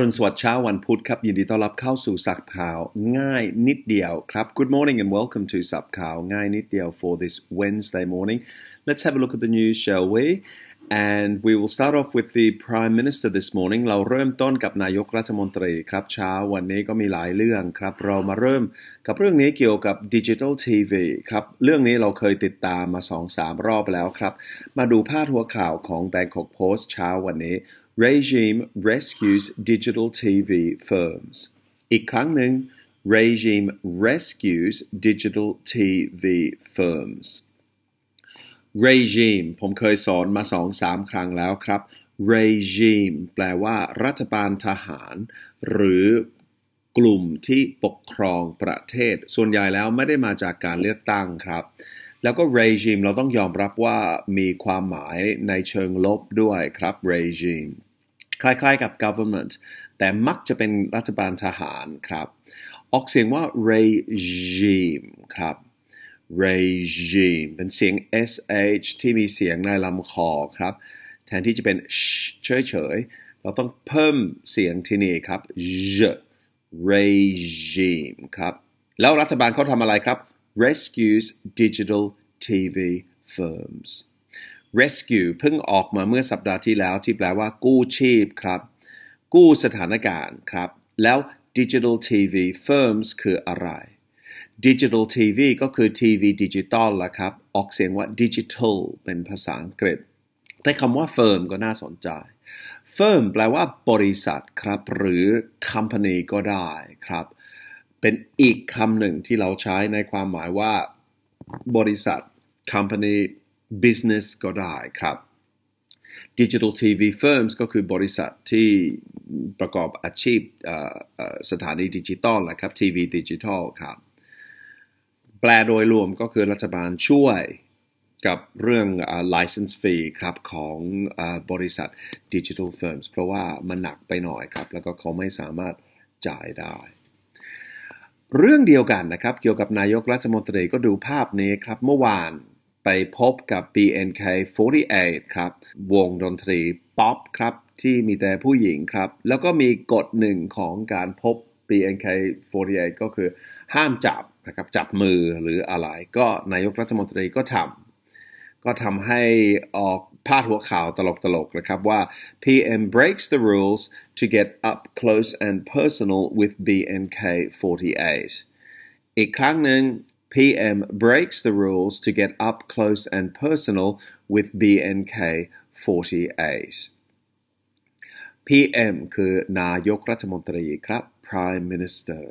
รุณสวัสดิ์เช้าวันพุธครับ ยินดีต้อนรับเข้าสู่สับข่าวง่ายนิดเดียวครับ Good morning and welcome to สับข่าวง่ายนิดเดียว for this Wednesday morning Let's have a look at the news shall we and we will start off with the Prime Minister this morning เราเริ่มต้นกับนายกรัฐมนตรีครับ เช้าวันนี้ก็มีหลายเรื่องครับ เรามาเริ่มกับเรื่องนี้เกี่ยวกับดิจิทัลทีวีครับ เรื่องนี้เราเคยติดตามมา2-3รอบแล้วครับมาดูพาดหัวข่าวของ Bangkok Post เช้าวันนี้ Regime rescues digital TV firms. อีกครั้งหนึ่ง Regime rescues digital TV firms. Regime ผมเคยสอนมาสองสามครั้งแล้วครับ Regime แปลว่ารัฐบาลทหาร หรือกลุ่มที่ปกครองประเทศ ส่วนใหญ่แล้วไม่ได้มาจากการเลือกตั้งครับ แล้วก็ regime เราต้องยอมรับว่ามีความหมายในเชิงลบด้วยครับ regime คล้ายๆกับ government แต่มักจะเป็นรัฐบาลทหารครับ ออกเสียงว่า regime ครับ regime เป็นเสียง sh ที่มีเสียงในลำคอครับแทนที่จะเป็นเฉยๆ เราต้องเพิ่มเสียงที่นี่ครับ regime ครับแล้วรัฐบาลเขาทำอะไรครับ rescues digital TV firms rescue เพิ่งออกมาเมื่อสัปดาห์ที่แล้วที่แปลว่ากู้ชีพครับ กู้สถานการณ์ครับ แล้ว digital TV firms คืออะไร digital TV ก็คือทีวีดิจิตอลละครับ ออกเสียงว่า digital เป็นภาษาอังกฤษแต่คำว่า firm ก็น่าสนใจ firm แปลว่าบริษัทครับ หรือ company ก็ได้ครับ เป็นอีกคำหนึ่งที่เราใช้ในความหมายว่า บริษัท company business ก็ได้ครับ digital TV firms ก็คือบริษัทที่ประกอบอาชีพสถานีดิจิตอลนะครับทีวีดิจิตอลครับแปลโดยรวมก็คือรัฐบาลช่วยกับเรื่อง license fee ครับ ของบริษัท digital firms เพราะว่ามันหนักไปหน่อยครับ แล้วก็เขาไม่สามารถจ่ายได้ เรื่องเดียวกันนะครับเกี่ยวกับนายกรัฐมนตรีก็ดูภาพนี้ครับ เมื่อวานไปพบกับ BNK48 ครับ วงดนตรีป๊อปครับ ที่มีแต่ผู้หญิงครับ แล้วก็มีกฎหนึ่งของการพบ BNK48 ก็คือห้ามจับนะครับจับมือหรืออะไร ก็นายกรัฐมนตรีก็ทำ ก็ทำให้ออกพาดหัวข่าวตลกๆนะครับว่า PM breaks the rules to get up close and personal with BNK48 อีกครั้งหนึ่ง PM breaks the rules to get up close and personal with BNK 48 PM คือนายกรัฐมนตรีครับ Prime Minister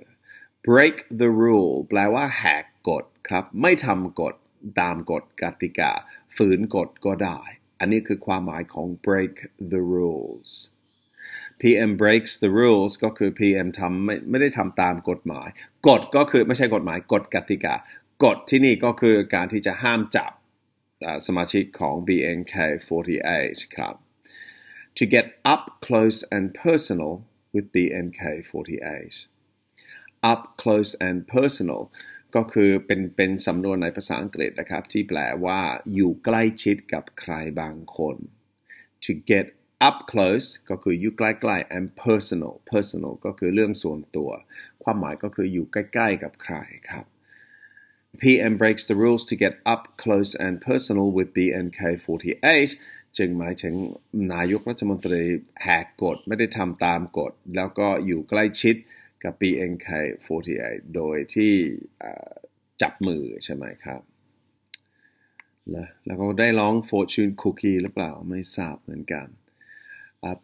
break the rule แปลว่า แหกกฎครับ ไม่ทำกฎตามกฎกติกา ฝืนกฎก็ได้ อันนี้คือความหมายของ break the rules PM breaks the rules ก็คือ PM ทำไม่ไม่ได้ทำตามกฎหมาย กฎก็คือไม่ใช่กฎหมายกฎกติกากฎที่นี่ก็คือการที่จะห้ามจับสมาชิกของ BNK48 ครับ to get up close and personal with BNK48 up close and personal ก็คือเป็นเป็นสำนวนในภาษาอังกฤษนะครับที่แปลว่าอยู่ใกล้ชิดกับใครบางคน to get up close ก็คืออยู่ใกล้ๆ and personal personal ก็คือเรื่องส่วนตัว ความหมายก็คืออยู่ใกล้ๆกับใครครับ PM breaks the rules to get up close and personal with BNK 48จึงหมายถึงนายกรัฐมนตรีแหกกฎ ไม่ได้ทำตามกฎ แล้วก็อยู่ใกล้ชิดกับ BNK 48โดยที่จับมือใช่ไหมครับ แล้วแล้วก็ได้ร้อง Fortune Cookie หรือเปล่าไม่ทราบเหมือนกัน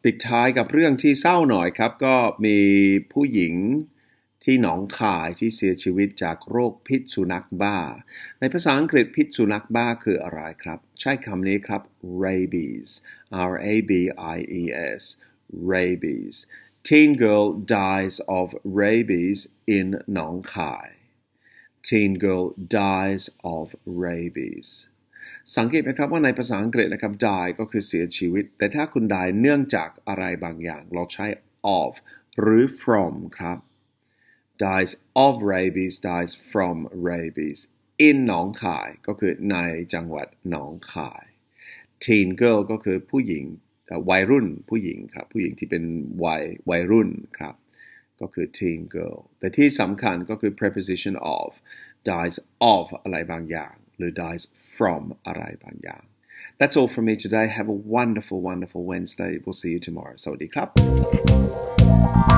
ปิดท้ายกับเรื่องที่เศร้าหน่อยครับก็มีผู้หญิงที่หนองคายที่เสียชีวิตจากโรคพิษสุนัขบ้า ในภาษาอังกฤษพิษสุนัขบ้าคืออะไรครับ ใช้คำนี้ครับ rabies r a b i e s rabies teen girl dies of rabies in หนองคาย teen girl dies of rabies สังเกตไหมครับว่าในภาษาอังกฤษนะครับ die ก็คือเสียชีวิต แต่ถ้าคุณ die เนื่องจากอะไรบางอย่าง เราใช้ of หรือ from ครับ dies of rabies dies from rabies in หนองคายก็คือในจังหวัดหนองคาย teen girl ก็คือผู้หญิงวัยรุ่นผู้หญิงครับ ผู้หญิงที่เป็นวัยวัยรุ่นครับ ก็คือ teen girl แต่ที่สำคัญก็คือ preposition of dies of อะไรบางอย่าง who dies from Arai That's all from me today. Have a wonderful, wonderful Wednesday. We'll see you tomorrow. Sawadee Club.